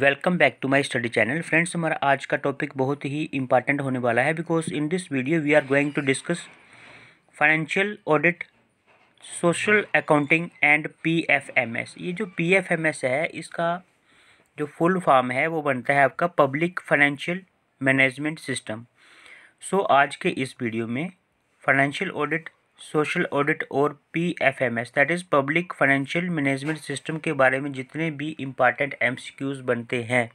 Welcome back to my study channel friends हमारा आज का टॉपिक बहुत ही इंपॉर्टेंट होने वाला है because in this video we are going to discuss financial audit social accounting and PFMS ये जो पीएफएमएस है इसका जो फुल फॉर्म है वो बनता है आपका public financial management system so आज के इस वीडियो में फाइनेंशियल ऑडिट सोशल ऑडिट और P F M S that is public financial management system के बारे में जितने भी इम्पॉर्टेंट एम सी क्यूज़ बनते हैं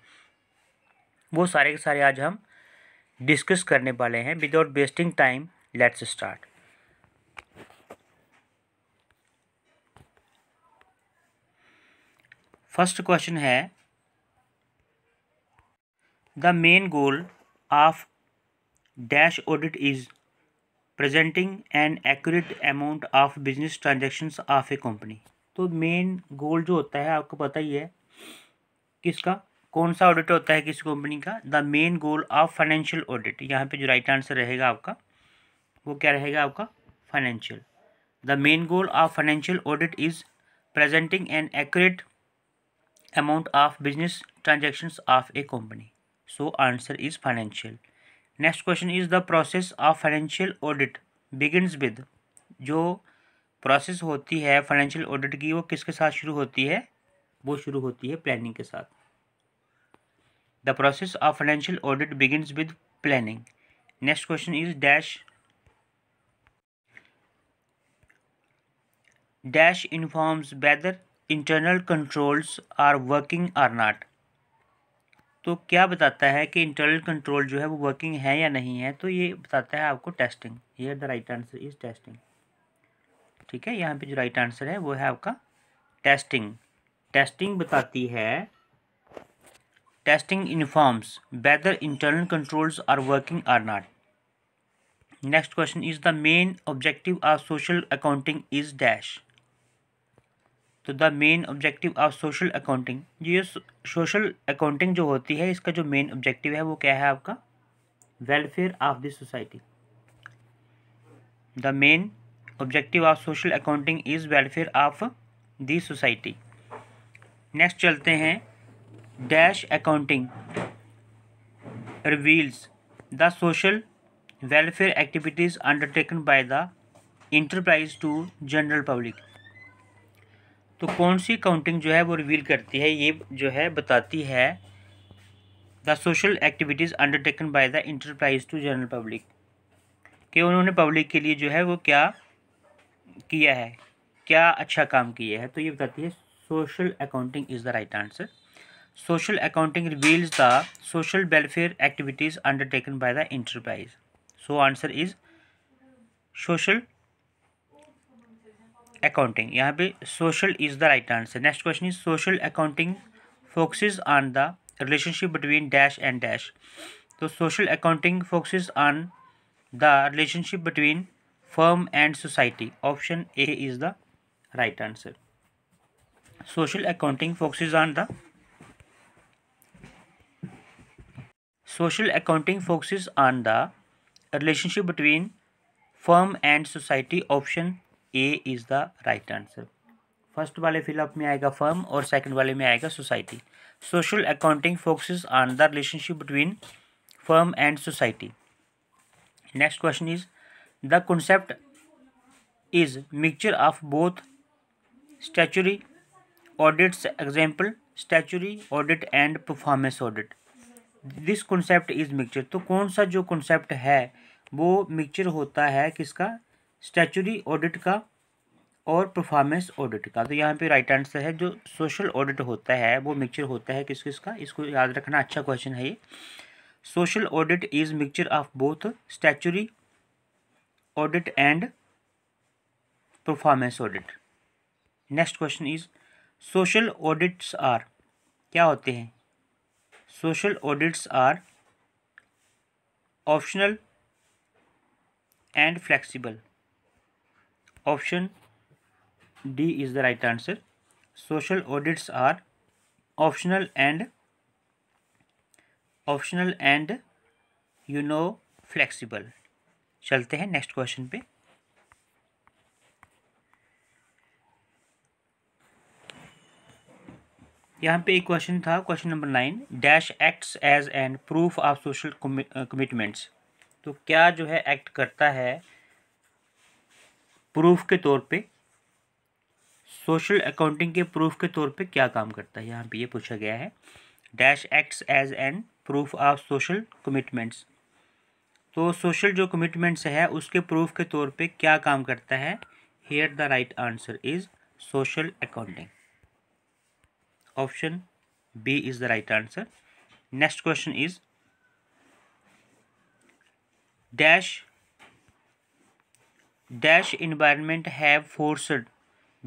वो सारे के सारे आज हम डिस्कस करने वाले हैं without wasting time let's start first question है the main goal of dash audit is presenting an accurate amount of business transactions of a company तो मेन गोल जो होता है आपको पता ही है किसका कौन सा ऑडिट होता है किस कंपनी का the main goal of financial audit यहाँ पे जो राइट आंसर रहेगा आपका वो क्या रहेगा आपका financial the main goal of financial audit is presenting an accurate amount of business transactions of a company so answer is financial next question is the process of financial audit begins with जो process होती है financial audit की वो किसके साथ शुरू होती है वो शुरू होती है प्लानिंग के साथ the process of financial audit begins with planning next question is dash dash informs whether internal controls are working or not तो क्या बताता है कि इंटरनल कंट्रोल जो है वो वर्किंग है या नहीं है तो ये बताता है आपको टेस्टिंग ये the right answer is testing ठीक है यहाँ पे जो राइट आंसर है वो है आपका टेस्टिंग टेस्टिंग बताती है testing informs whether internal controls are working or not next question is the main objective of social accounting is dash तो the main objective of social accounting ये सोशल अकाउंटिंग जो होती है इसका जो मेन ऑब्जेक्टिव है वो क्या है आपका welfare of the society the main objective of social accounting is welfare of the society next चलते हैं dash accounting reveals the social welfare activities undertaken by the enterprise to general public तो कौन सी counting जो है वो reveal करती है ये जो है बताती है the social activities undertaken by the enterprise to general public कि उन्होंने पब्लिक के लिए जो है वो क्या किया है क्या अच्छा काम किया है तो ये बताती है social accounting is the right answer social accounting reveals the social welfare activities undertaken by the enterprise so answer is social accounting यहाँ पे social is the right answer next question is social accounting focuses on the relationship between dash and dash तो social accounting focuses on the relationship between firm and society option A is the right answer social accounting focuses on the social accounting फोक्सिस on the relationship between firm and society option A is the right answer first वाले fill up में आएगा firm और second वाले में आएगा society social accounting focuses on the relationship between firm and society next question is the concept is mixture of both statutory audits example statutory audit and performance audit this concept is mixture तो कौन सा जो concept है वो mixture होता है किसका statutory audit का और परफॉर्मेंस ऑडिट का तो यहाँ पे राइट आंसर है जो सोशल ऑडिट होता है वो मिक्सचर होता है किस किस का इसको याद रखना अच्छा क्वेश्चन है ये social audit is mixture of both statutory audit and performance audit next question is social audits are क्या होते हैं social audits are optional and flexible Option D is the right answer. Social audits are optional and optional and you know flexible चलते हैं next question पे यहाँ पे एक question था question number nine dash acts as and proof of social commitments तो क्या जो है एक्ट करता है प्रूफ के तौर पे सोशल अकाउंटिंग के प्रूफ के तौर पे क्या काम करता है यहाँ पे ये पूछा गया है dash acts as an proof of social commitments तो सोशल जो कमिटमेंट्स है उसके प्रूफ के तौर पे क्या काम करता है here the right answer is social accounting option B is the right answer next question is dash dash environment have forced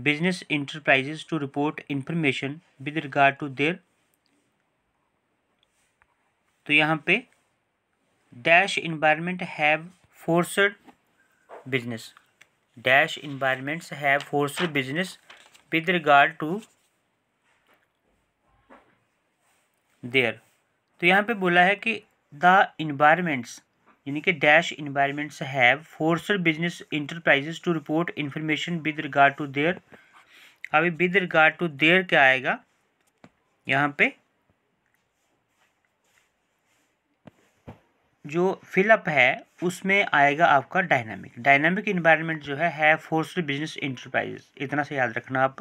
business enterprise to report information with regard to their तो यहाँ पे dash environment have forced business dash environments have forced business with regard to their तो यहाँ पे बोला है कि the environments यानी कि dash environments have forced business enterprises to report information with regard to their अभी विद रिगार्ड टू देयर क्या आएगा यहाँ पे जो फिलअप है उसमें आएगा आपका डायनामिक डायनामिक इन्वायरमेंट जो है है फोर्सर बिजनेस इंटरप्राइजेस इतना से याद रखना आप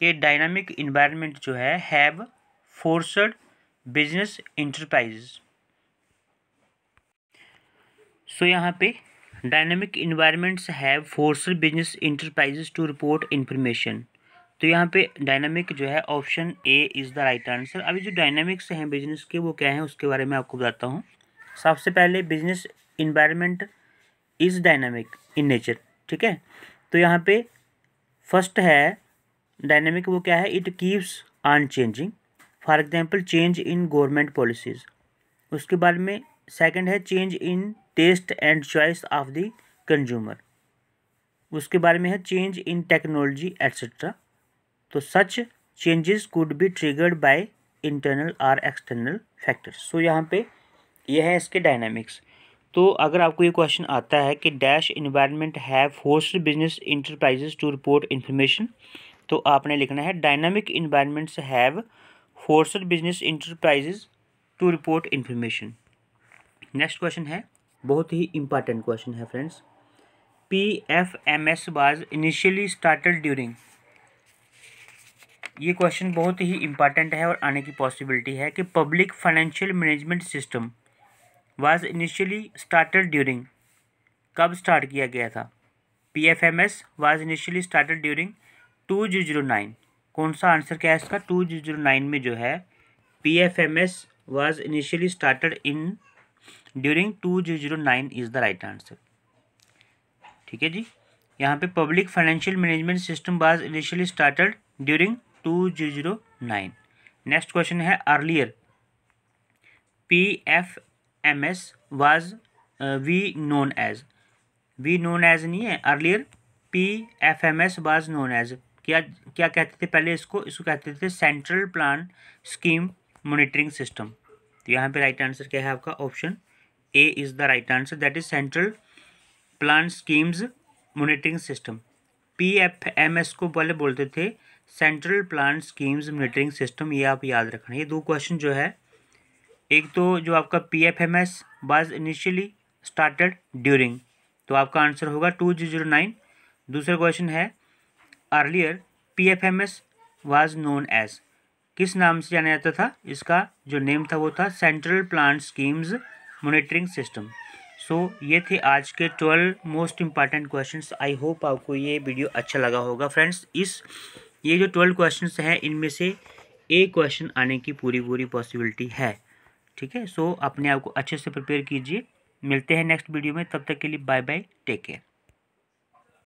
कि डायनामिक इन्वायरमेंट जो है have forced business enterprises so so, यहाँ पे dynamic environments have forced business enterprises to report information तो यहाँ पे डायनामिक जो है option A is the right answer अभी जो डायनेमिक्स हैं बिजनेस के वो क्या हैं उसके बारे में आपको बताता हूँ सबसे पहले business environment is dynamic in nature ठीक है तो यहाँ पे फर्स्ट है डायनेमिक वो क्या है it keeps on changing for example change in government policies उसके बाद में सेकंड है change in taste and choice of the consumer उसके बारे में है चेंज इन टेक्नोलॉजी एट्सट्रा तो such changes could be triggered by internal और एक्सटर्नल फैक्टर्स सो यहाँ पे यह है इसके डायनामिक्स तो अगर आपको ये क्वेश्चन आता है कि dash environment have host business enterprises to report information तो आपने लिखना है dynamic environments have forced business enterprises to report information next question है बहुत ही इंपॉर्टेंट क्वेश्चन है friends P F M S was initially started during ये क्वेश्चन बहुत ही इंपॉर्टेंट है और आने की पॉसिबिलिटी है कि public financial management system was initially started during कब स्टार्ट किया गया था P F M S was initially started during two zero zero nine कौन सा आंसर क्या है इसका टू जी जीरो नाइन में जो है P F M S was initially started in during two zero zero nine is the right answer ठीक है जी यहाँ पे public financial management system was initially started during two zero zero nine next question है earlier P F M S was we known as we known as नहीं है earlier P F M S was known as क्या क्या कहते थे पहले इसको इसको कहते थे central plan scheme monitoring system तो यहाँ पे राइट आंसर क्या है आपका option A is the right answer that is central plan schemes monitoring system P F M S को पहले बोलते थे central plan schemes monitoring system ये आप याद रखना ये दो क्वेश्चन जो है एक तो जो आपका P F M S was initially started during तो आपका आंसर होगा टू जीरो जीरो नाइन दूसरा क्वेश्चन है earlier P F M S was known as किस नाम से जाना जाता था इसका जो नेम था वो था central plant schemes monitoring system so ये थे आज के twelve most important question I hope आपको ये वीडियो अच्छा लगा होगा फ्रेंड्स इस ये जो ट्वेल्व क्वेश्चन हैं इनमें से एक क्वेश्चन आने की पूरी पूरी पॉसिबिलिटी है ठीक है सो अपने आप को अच्छे से प्रिपेयर कीजिए मिलते हैं नेक्स्ट वीडियो में तब तक के लिए बाय बाय टेक केयर